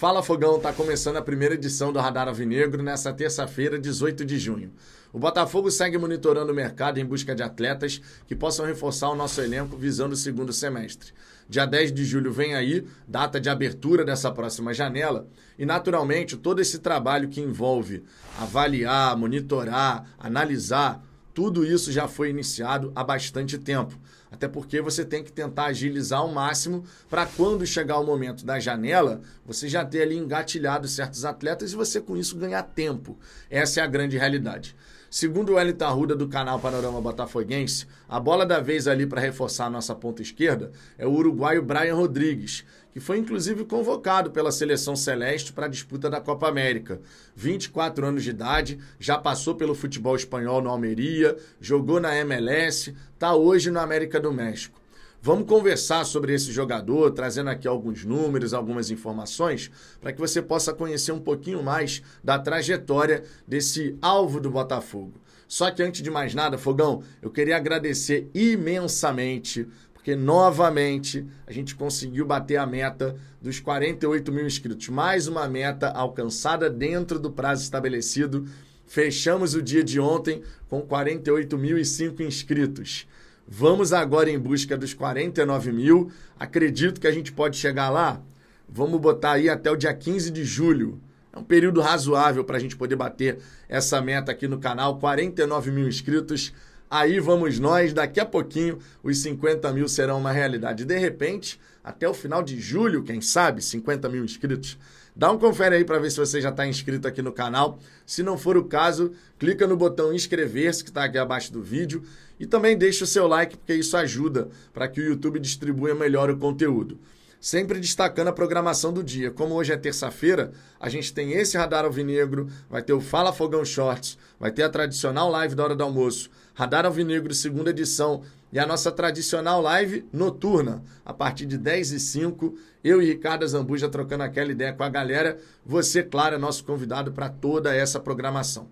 Fala Fogão, tá começando a primeira edição do Radar Avinegro nessa terça-feira, 18 de junho. O Botafogo segue monitorando o mercado em busca de atletas que possam reforçar o nosso elenco visando o segundo semestre. Dia 10 de julho vem aí, data de abertura dessa próxima janela, e naturalmente todo esse trabalho que envolve avaliar, monitorar, analisar, tudo isso já foi iniciado há bastante tempo. Até porque você tem que tentar agilizar ao máximo para quando chegar o momento da janela, você já ter ali engatilhado certos atletas e você com isso ganhar tempo. Essa é a grande realidade. Segundo o Wellington Arruda do canal Panorama Botafoguense, a bola da vez ali para reforçar a nossa ponta esquerda é o uruguaio Brian Rodrigues, que foi inclusive convocado pela seleção celeste para a disputa da Copa América. 24 anos de idade, já passou pelo futebol espanhol no Almeria, jogou na MLS, está hoje no América do México. Vamos conversar sobre esse jogador, trazendo aqui alguns números, algumas informações, para que você possa conhecer um pouquinho mais da trajetória desse alvo do Botafogo. Só que antes de mais nada, Fogão, eu queria agradecer imensamente porque novamente a gente conseguiu bater a meta dos 48 mil inscritos. Mais uma meta alcançada dentro do prazo estabelecido. Fechamos o dia de ontem com 48.005 inscritos. Vamos agora em busca dos 49 mil. Acredito que a gente pode chegar lá. Vamos botar aí até o dia 15 de julho. É um período razoável para a gente poder bater essa meta aqui no canal. 49 mil inscritos. Aí vamos nós. Daqui a pouquinho, os 50 mil serão uma realidade. De repente, até o final de julho, quem sabe, 50 mil inscritos. Dá um confere aí para ver se você já está inscrito aqui no canal. Se não for o caso, clica no botão inscrever-se que está aqui abaixo do vídeo e também deixa o seu like porque isso ajuda para que o YouTube distribua melhor o conteúdo. Sempre destacando a programação do dia. Como hoje é terça-feira, a gente tem esse Radar Alvinegro, vai ter o Fala Fogão Shorts, vai ter a tradicional live da hora do almoço, Radar Alvinegro, segunda edição, e a nossa tradicional live noturna, a partir de 10 e 05 eu e Ricardo Zambuja trocando aquela ideia com a galera. Você, claro, é nosso convidado para toda essa programação.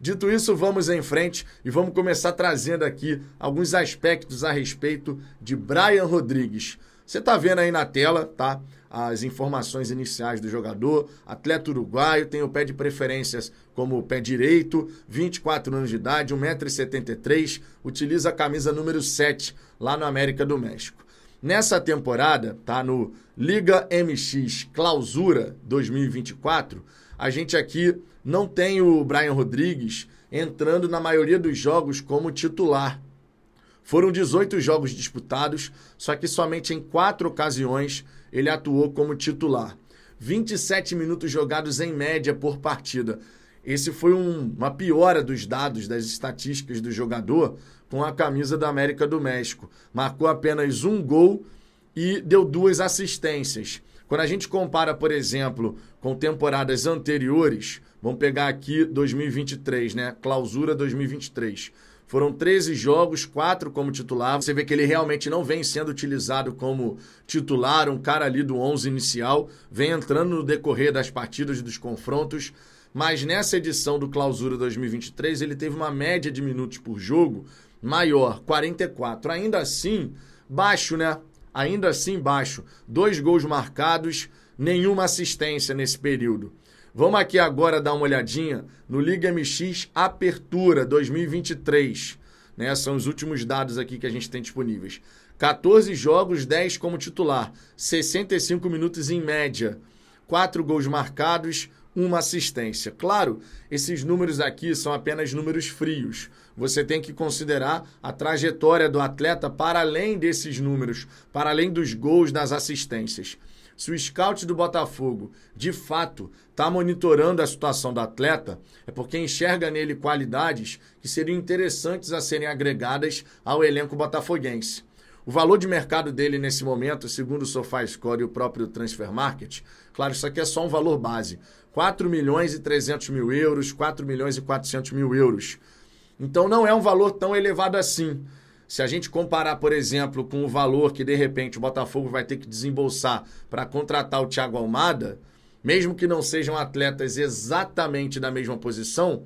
Dito isso, vamos em frente e vamos começar trazendo aqui alguns aspectos a respeito de Brian Rodrigues. Você está vendo aí na tela, tá? as informações iniciais do jogador. Atleta uruguaio, tem o pé de preferências como pé direito, 24 anos de idade, 1,73m, utiliza a camisa número 7 lá no América do México. Nessa temporada, tá no Liga MX Clausura 2024, a gente aqui não tem o Brian Rodrigues entrando na maioria dos jogos como titular. Foram 18 jogos disputados, só que somente em quatro ocasiões ele atuou como titular. 27 minutos jogados em média por partida. Esse foi um, uma piora dos dados, das estatísticas do jogador com a camisa da América do México. Marcou apenas um gol e deu duas assistências. Quando a gente compara, por exemplo, com temporadas anteriores, vamos pegar aqui 2023, né? Clausura 2023. Foram 13 jogos, 4 como titular. Você vê que ele realmente não vem sendo utilizado como titular, um cara ali do 11 inicial, vem entrando no decorrer das partidas dos confrontos. Mas nessa edição do Clausura 2023, ele teve uma média de minutos por jogo maior, 44. Ainda assim, baixo, né? Ainda assim, baixo. Dois gols marcados, nenhuma assistência nesse período. Vamos aqui agora dar uma olhadinha no Liga MX Apertura 2023. Né? São os últimos dados aqui que a gente tem disponíveis. 14 jogos, 10 como titular, 65 minutos em média, 4 gols marcados, uma assistência. Claro, esses números aqui são apenas números frios. Você tem que considerar a trajetória do atleta para além desses números, para além dos gols, das assistências. Se o scout do Botafogo, de fato, está monitorando a situação do atleta, é porque enxerga nele qualidades que seriam interessantes a serem agregadas ao elenco botafoguense. O valor de mercado dele nesse momento, segundo o SofaScore e o próprio Transfer Market, claro, isso aqui é só um valor base, 4 milhões e 300 mil euros, 4 milhões e 400 mil euros. Então não é um valor tão elevado assim. Se a gente comparar, por exemplo, com o valor que de repente o Botafogo vai ter que desembolsar para contratar o Thiago Almada, mesmo que não sejam atletas exatamente da mesma posição,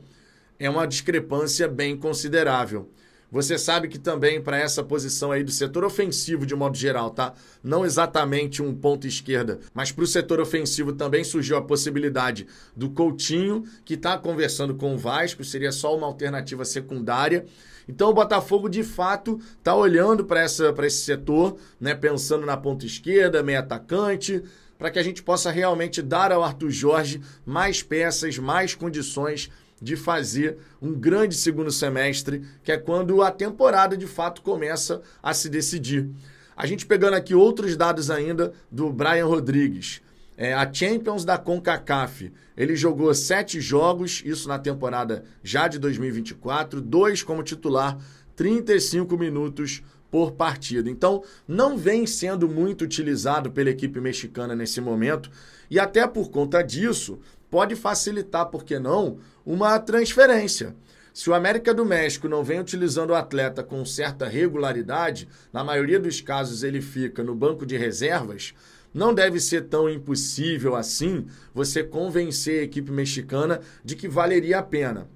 é uma discrepância bem considerável. Você sabe que também para essa posição aí do setor ofensivo de modo geral, tá? Não exatamente um ponto esquerda, mas para o setor ofensivo também surgiu a possibilidade do Coutinho, que está conversando com o Vasco, seria só uma alternativa secundária. Então o Botafogo de fato está olhando para esse setor, né, pensando na ponta esquerda, meio atacante, para que a gente possa realmente dar ao Arthur Jorge mais peças, mais condições de fazer um grande segundo semestre, que é quando a temporada de fato começa a se decidir. A gente pegando aqui outros dados ainda do Brian Rodrigues. É, a Champions da CONCACAF. Ele jogou sete jogos, isso na temporada já de 2024, dois como titular, 35 minutos por partida. Então, não vem sendo muito utilizado pela equipe mexicana nesse momento, e até por conta disso, pode facilitar, por que não, uma transferência. Se o América do México não vem utilizando o atleta com certa regularidade, na maioria dos casos ele fica no banco de reservas, não deve ser tão impossível assim você convencer a equipe mexicana de que valeria a pena.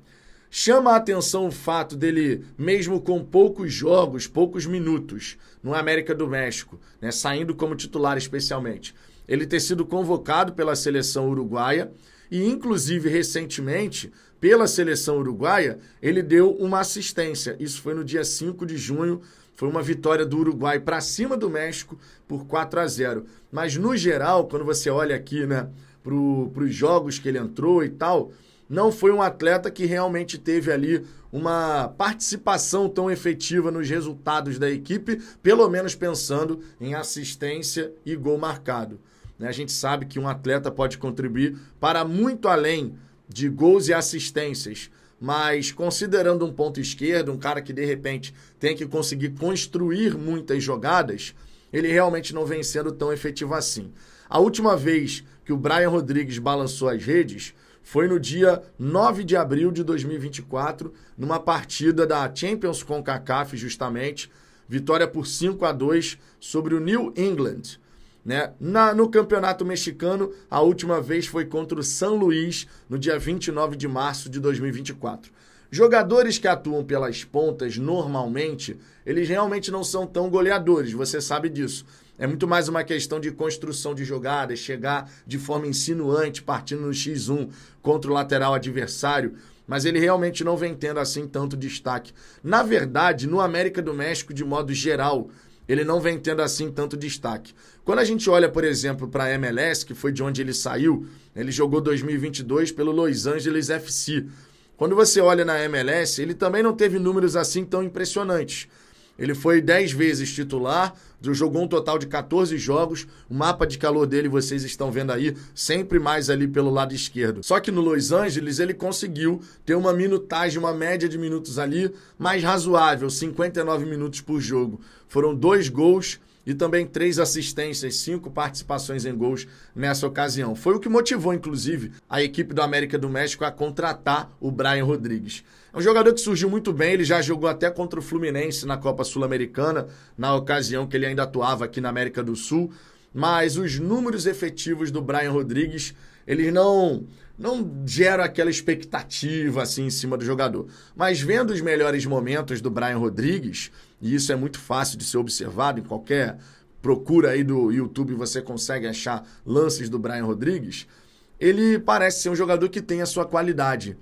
Chama a atenção o fato dele, mesmo com poucos jogos, poucos minutos, no América do México, né, saindo como titular especialmente, ele ter sido convocado pela seleção uruguaia e, inclusive, recentemente, pela seleção uruguaia, ele deu uma assistência. Isso foi no dia 5 de junho foi uma vitória do Uruguai para cima do México por 4 a 0. Mas no geral, quando você olha aqui, né, para os jogos que ele entrou e tal, não foi um atleta que realmente teve ali uma participação tão efetiva nos resultados da equipe, pelo menos pensando em assistência e gol marcado. Né? A gente sabe que um atleta pode contribuir para muito além de gols e assistências mas considerando um ponto esquerdo, um cara que de repente tem que conseguir construir muitas jogadas, ele realmente não vem sendo tão efetivo assim. A última vez que o Brian Rodrigues balançou as redes foi no dia 9 de abril de 2024, numa partida da Champions com CACAF, justamente, vitória por 5 a 2 sobre o New England. Né? Na, no Campeonato Mexicano, a última vez foi contra o San Luís, no dia 29 de março de 2024. Jogadores que atuam pelas pontas normalmente, eles realmente não são tão goleadores, você sabe disso. É muito mais uma questão de construção de jogadas, chegar de forma insinuante, partindo no X1 contra o lateral adversário mas ele realmente não vem tendo assim tanto destaque. Na verdade, no América do México, de modo geral, ele não vem tendo assim tanto destaque. Quando a gente olha, por exemplo, para a MLS, que foi de onde ele saiu, ele jogou 2022 pelo Los Angeles FC. Quando você olha na MLS, ele também não teve números assim tão impressionantes. Ele foi 10 vezes titular, jogou um total de 14 jogos. O mapa de calor dele vocês estão vendo aí, sempre mais ali pelo lado esquerdo. Só que no Los Angeles ele conseguiu ter uma minutagem, uma média de minutos ali mais razoável, 59 minutos por jogo. Foram dois gols e também três assistências, cinco participações em gols nessa ocasião. Foi o que motivou, inclusive, a equipe do América do México a contratar o Brian Rodrigues. É um jogador que surgiu muito bem, ele já jogou até contra o Fluminense na Copa Sul-Americana, na ocasião que ele ainda atuava aqui na América do Sul, mas os números efetivos do Brian Rodrigues, eles não não gera aquela expectativa assim em cima do jogador. Mas vendo os melhores momentos do Brian Rodrigues, e isso é muito fácil de ser observado em qualquer procura aí do YouTube, você consegue achar lances do Brian Rodrigues, ele parece ser um jogador que tem a sua qualidade.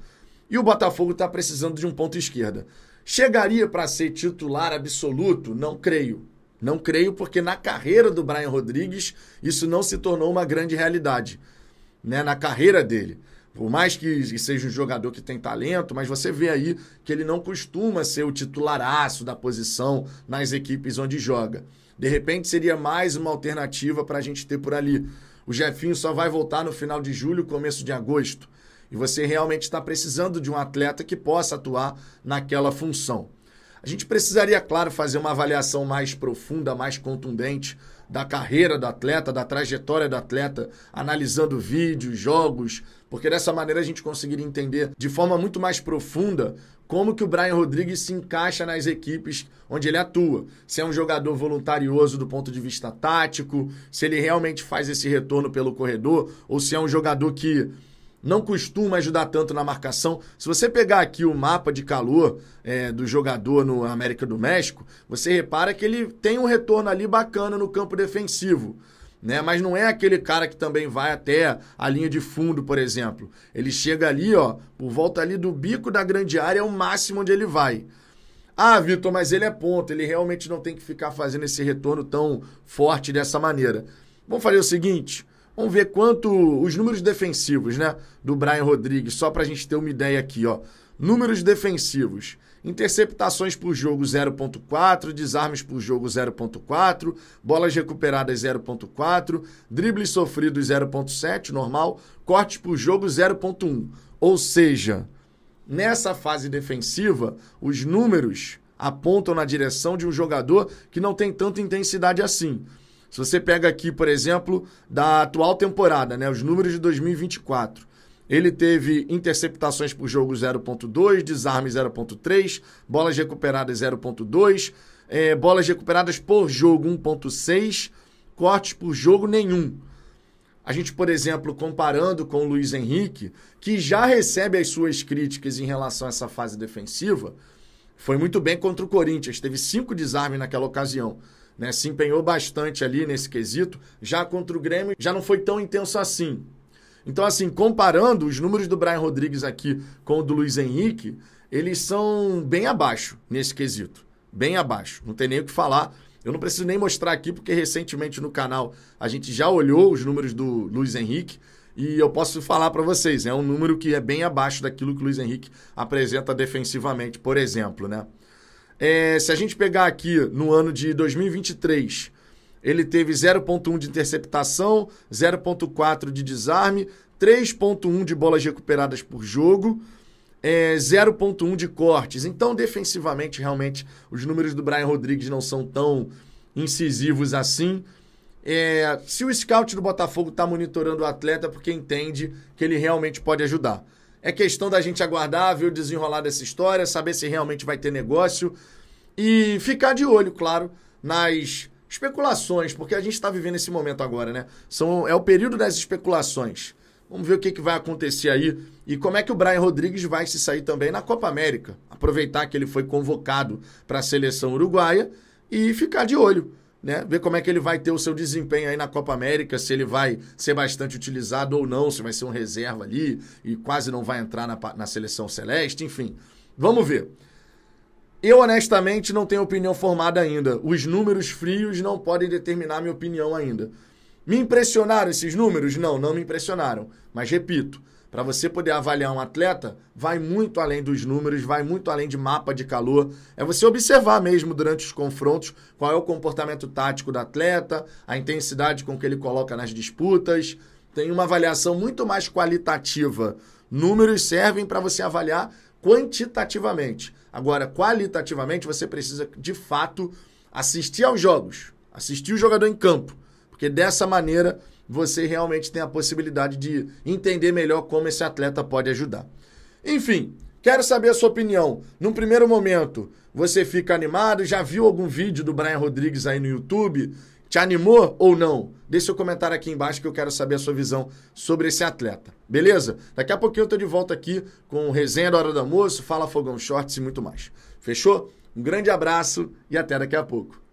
E o Botafogo está precisando de um ponto esquerda. Chegaria para ser titular absoluto? Não creio. Não creio porque na carreira do Brian Rodrigues isso não se tornou uma grande realidade, né, na carreira dele. Por mais que seja um jogador que tem talento, mas você vê aí que ele não costuma ser o titularaço da posição nas equipes onde joga. De repente seria mais uma alternativa para a gente ter por ali. O Jefinho só vai voltar no final de julho, começo de agosto. E você realmente está precisando de um atleta que possa atuar naquela função. A gente precisaria, claro, fazer uma avaliação mais profunda, mais contundente da carreira do atleta, da trajetória do atleta, analisando vídeos, jogos, porque dessa maneira a gente conseguiria entender de forma muito mais profunda como que o Brian Rodrigues se encaixa nas equipes onde ele atua. Se é um jogador voluntarioso do ponto de vista tático, se ele realmente faz esse retorno pelo corredor, ou se é um jogador que não costuma ajudar tanto na marcação. Se você pegar aqui o mapa de calor é, do jogador no América do México, você repara que ele tem um retorno ali bacana no campo defensivo. Né? Mas não é aquele cara que também vai até a linha de fundo, por exemplo. Ele chega ali, ó, por volta ali do bico da grande área, é o máximo onde ele vai. Ah, Vitor, mas ele é ponto, ele realmente não tem que ficar fazendo esse retorno tão forte dessa maneira. Vamos fazer o seguinte: Vamos ver quanto os números defensivos, né, do Brian Rodrigues, só para a gente ter uma ideia aqui, ó. Números defensivos. Interceptações por jogo 0.4, desarmes por jogo 0.4, bolas recuperadas 0.4, dribles sofridos 0.7, normal, cortes por jogo 0.1. Ou seja, nessa fase defensiva, os números apontam na direção de um jogador que não tem tanta intensidade assim. Se você pega aqui, por exemplo, da atual temporada, né, os números de 2024, ele teve interceptações por jogo 0.2, desarme 0.3, bolas recuperadas 0.2, é, bolas recuperadas por jogo 1.6, cortes por jogo nenhum. A gente, por exemplo, comparando com o Luiz Henrique, que já recebe as suas críticas em relação a essa fase defensiva, foi muito bem contra o Corinthians, teve cinco desarmes naquela ocasião né? Se empenhou bastante ali nesse quesito. Já contra o Grêmio, já não foi tão intenso assim. Então, assim, comparando os números do Brian Rodrigues aqui com o do Luiz Henrique, eles são bem abaixo nesse quesito. Bem abaixo. Não tem nem o que falar. Eu não preciso nem mostrar aqui, porque recentemente no canal a gente já olhou os números do Luiz Henrique. E eu posso falar para vocês, é um número que é bem abaixo daquilo que o Luiz Henrique apresenta defensivamente, por exemplo, né? É, se a gente pegar aqui no ano de 2023, ele teve 0,1 de interceptação, 0,4 de desarme, 3,1 de bolas recuperadas por jogo, é, 0,1 de cortes. Então, defensivamente, realmente, os números do Brian Rodrigues não são tão incisivos assim. É, se o scout do Botafogo está monitorando o atleta, porque entende que ele realmente pode ajudar. É questão da gente aguardar, ver o desenrolar dessa história, saber se realmente vai ter negócio e ficar de olho, claro, nas especulações, porque a gente está vivendo esse momento agora, né? São, é o período das especulações. Vamos ver o que, que vai acontecer aí e como é que o Brian Rodrigues vai se sair também na Copa América. Aproveitar que ele foi convocado para a seleção uruguaia e ficar de olho né? Ver como é que ele vai ter o seu desempenho aí na Copa América, se ele vai ser bastante utilizado ou não, se vai ser um reserva ali e quase não vai entrar na, na seleção celeste, enfim. Vamos ver. Eu, honestamente, não tenho opinião formada ainda. Os números frios não podem determinar minha opinião ainda. Me impressionaram esses números? Não, não me impressionaram. Mas repito, para você poder avaliar um atleta, vai muito além dos números, vai muito além de mapa de calor. É você observar mesmo durante os confrontos qual é o comportamento tático do atleta, a intensidade com que ele coloca nas disputas. Tem uma avaliação muito mais qualitativa. Números servem para você avaliar quantitativamente. Agora, qualitativamente, você precisa de fato assistir aos jogos, assistir o jogador em campo, porque dessa maneira você realmente tem a possibilidade de entender melhor como esse atleta pode ajudar. Enfim, quero saber a sua opinião. Num primeiro momento, você fica animado? Já viu algum vídeo do Brian Rodrigues aí no YouTube? Te animou ou não? Deixe seu comentário aqui embaixo que eu quero saber a sua visão sobre esse atleta. Beleza? Daqui a pouquinho eu tô de volta aqui com o resenha da hora do almoço, fala fogão shorts e muito mais. Fechou? Um grande abraço e até daqui a pouco.